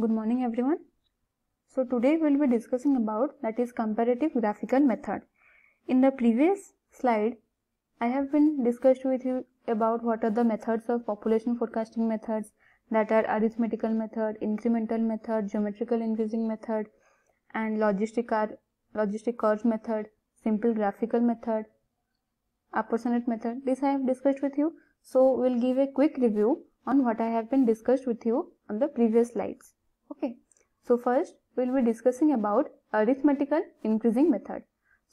good morning everyone so today we'll be discussing about that is comparative graphical method in the previous slide i have been discussed with you about what are the methods of population forecasting methods that are arithmetical method incremental method geometrical increasing method and logistic curve, logistic curve method simple graphical method approximate method this i have discussed with you so we'll give a quick review on what i have been discussed with you on the previous slides okay so first we'll be discussing about arithmetical increasing method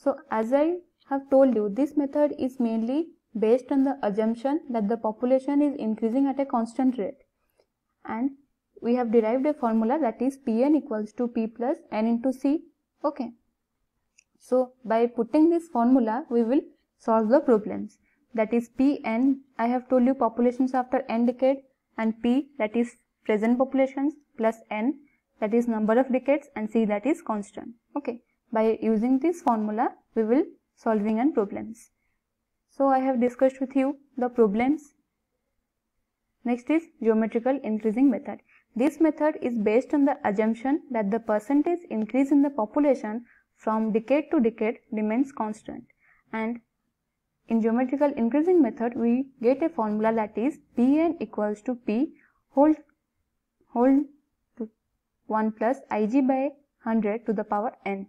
so as i have told you this method is mainly based on the assumption that the population is increasing at a constant rate and we have derived a formula that is pn equals to p plus n into c okay so by putting this formula we will solve the problems that is pn i have told you populations after n decade and p that is present populations plus n that is number of decades and c that is constant. Okay. By using this formula, we will solving and problems. So I have discussed with you the problems. Next is geometrical increasing method. This method is based on the assumption that the percentage increase in the population from decade to decade remains constant. And in geometrical increasing method, we get a formula that is Pn equals to P whole, whole 1 plus Ig by 100 to the power n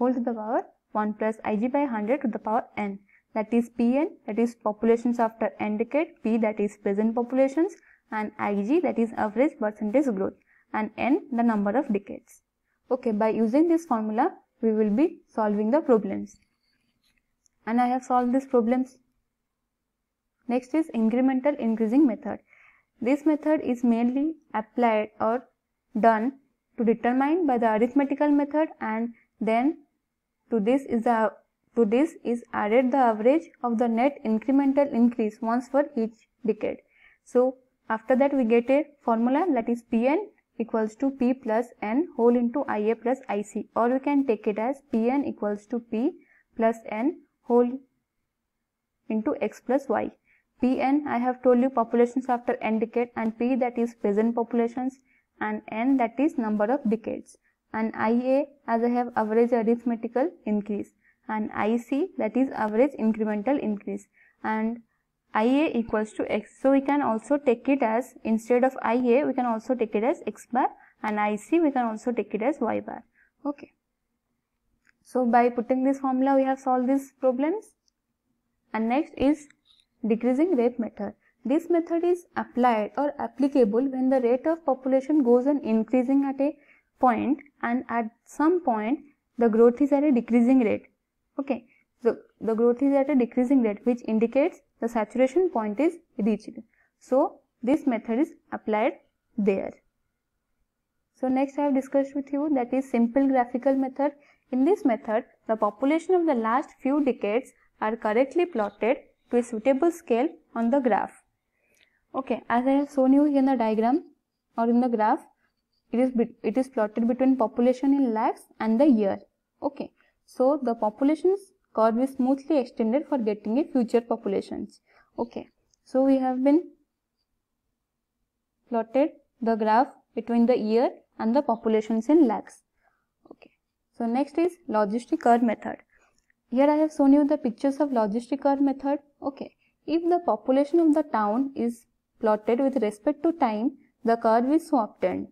whole to the power 1 plus Ig by 100 to the power n that is Pn that is populations after n decade, P that is present populations and Ig that is average percentage growth and n the number of decades. Okay, by using this formula we will be solving the problems. And I have solved these problems. Next is incremental increasing method. This method is mainly applied or done to determine by the arithmetical method and then to this is the to this is added the average of the net incremental increase once for each decade. So after that we get a formula that is Pn equals to P plus N whole into Ia plus Ic or we can take it as Pn equals to P plus N whole into X plus Y. Pn I have told you populations after N decade and P that is present populations and n that is number of decades and ia as I have average arithmetical increase and ic that is average incremental increase and ia equals to x. So, we can also take it as instead of ia we can also take it as x bar and ic we can also take it as y bar. Okay. So, by putting this formula we have solved these problems and next is decreasing rate method. This method is applied or applicable when the rate of population goes on increasing at a point and at some point the growth is at a decreasing rate. Okay, so the growth is at a decreasing rate which indicates the saturation point is reached. So this method is applied there. So next I have discussed with you that is simple graphical method. In this method, the population of the last few decades are correctly plotted to a suitable scale on the graph. Okay, as I have shown you in the diagram or in the graph, it is it is plotted between population in lakhs and the year. Okay, so the populations curve is smoothly extended for getting a future populations. Okay, so we have been plotted the graph between the year and the populations in lakhs. Okay, so next is logistic curve method. Here I have shown you the pictures of logistic curve method. Okay, if the population of the town is plotted with respect to time the curve is so obtained.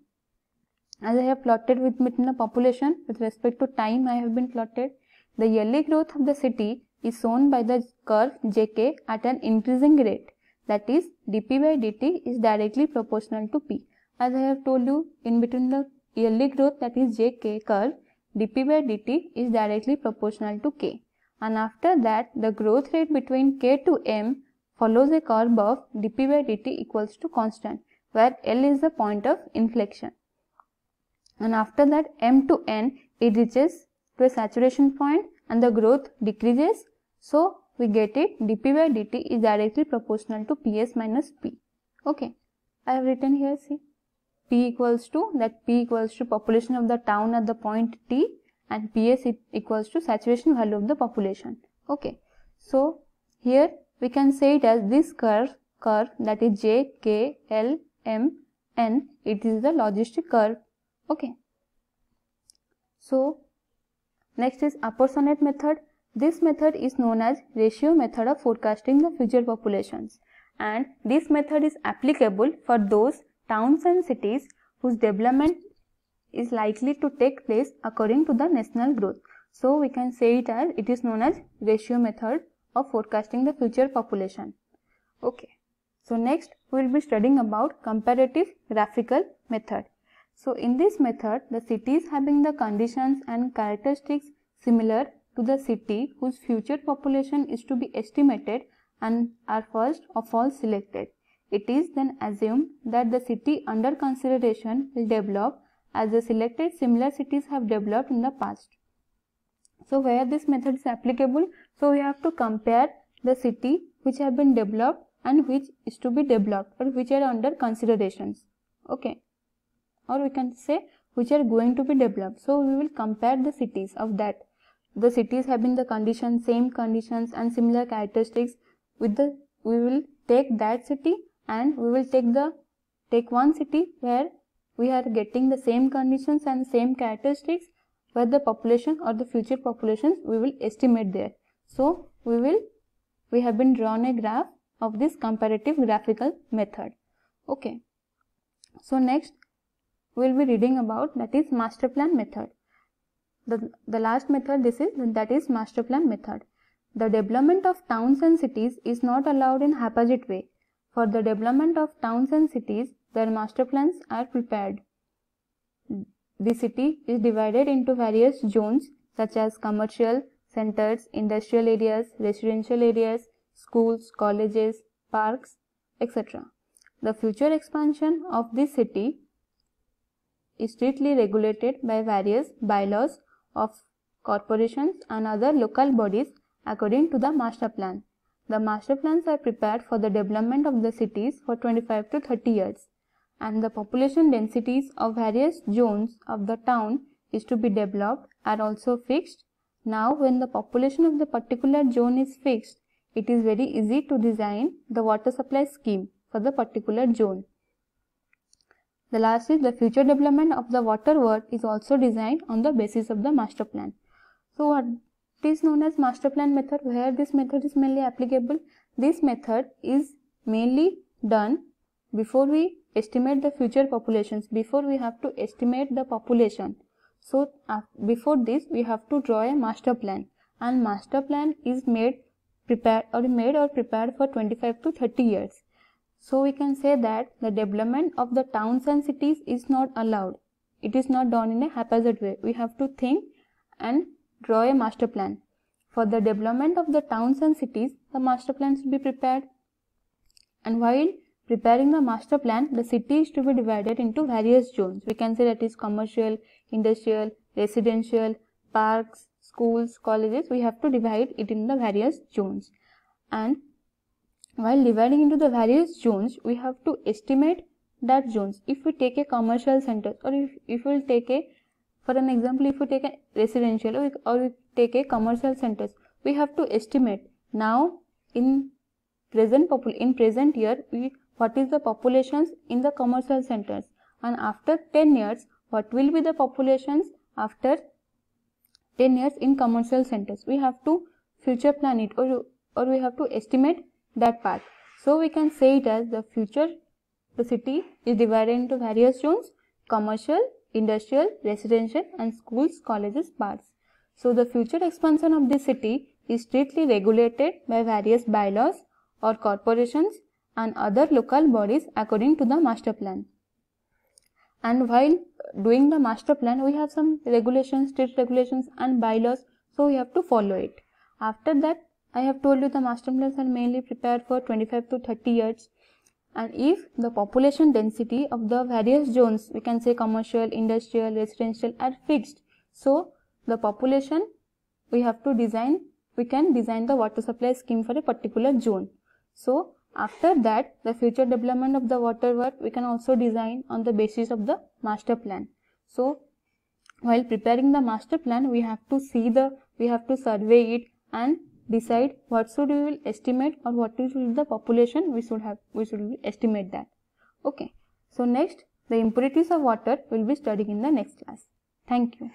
As I have plotted with the population with respect to time I have been plotted. The yearly growth of the city is shown by the curve JK at an increasing rate that is dp by dt is directly proportional to p. As I have told you in between the yearly growth that is JK curve dp by dt is directly proportional to k and after that the growth rate between k to m follows a curve of dp by dt equals to constant where L is the point of inflection. And after that M to N it reaches to a saturation point and the growth decreases. So we get it dp by dt is directly proportional to Ps minus P. Okay. I have written here see P equals to that P equals to population of the town at the point T and Ps equals to saturation value of the population. Okay. So here we can say it as this curve curve that is J, K, L, M, N. It is the logistic curve. Okay. So next is apportionment method. This method is known as ratio method of forecasting the future populations and this method is applicable for those towns and cities whose development is likely to take place according to the national growth. So we can say it as it is known as ratio method of forecasting the future population. Okay. So next we will be studying about comparative graphical method. So in this method the cities having the conditions and characteristics similar to the city whose future population is to be estimated and are first of all selected. It is then assumed that the city under consideration will develop as the selected similar cities have developed in the past. So where this method is applicable so we have to compare the city which have been developed and which is to be developed or which are under considerations. Okay. Or we can say which are going to be developed. So we will compare the cities of that. The cities have been the conditions, same conditions and similar characteristics with the we will take that city and we will take the take one city where we are getting the same conditions and same characteristics where the population or the future populations we will estimate there so we will, we have been drawn a graph of this comparative graphical method. Okay. So next we will be reading about that is master plan method. The, the last method this is that is master plan method. The development of towns and cities is not allowed in haphazard way. For the development of towns and cities, their master plans are prepared. The city is divided into various zones such as commercial, centers, industrial areas, residential areas, schools, colleges, parks, etc. The future expansion of this city is strictly regulated by various bylaws of corporations and other local bodies according to the master plan. The master plans are prepared for the development of the cities for 25 to 30 years and the population densities of various zones of the town is to be developed are also fixed now when the population of the particular zone is fixed, it is very easy to design the water supply scheme for the particular zone. The last is the future development of the water work is also designed on the basis of the master plan. So what is known as master plan method where this method is mainly applicable. This method is mainly done before we estimate the future populations, before we have to estimate the population so before this we have to draw a master plan and master plan is made prepared or made or prepared for 25 to 30 years. So we can say that the development of the towns and cities is not allowed. It is not done in a haphazard way. We have to think and draw a master plan. For the development of the towns and cities, the master plan should be prepared. And while preparing the master plan, the city is to be divided into various zones. We can say that is commercial, industrial, residential, parks, schools, colleges. We have to divide it in the various zones. And while dividing into the various zones, we have to estimate that zones. If we take a commercial center or if, if we will take a, for an example, if we take a residential or, or we take a commercial centers, we have to estimate. Now, in present in present year, we what is the populations in the commercial centers and after 10 years what will be the populations after 10 years in commercial centers we have to future plan it or, or we have to estimate that part so we can say it as the future the city is divided into various zones commercial industrial residential and schools colleges parks so the future expansion of the city is strictly regulated by various bylaws or corporations and other local bodies according to the master plan. And while doing the master plan, we have some regulations, state regulations and bylaws, so we have to follow it. After that, I have told you the master plans are mainly prepared for 25 to 30 years. And if the population density of the various zones, we can say commercial, industrial, residential are fixed, so the population we have to design, we can design the water supply scheme for a particular zone. So, after that, the future development of the water work we can also design on the basis of the master plan. So, while preparing the master plan, we have to see the, we have to survey it and decide what should we will estimate or what should the population we should have, we should estimate that. Okay. So next, the impurities of water will be studied in the next class. Thank you.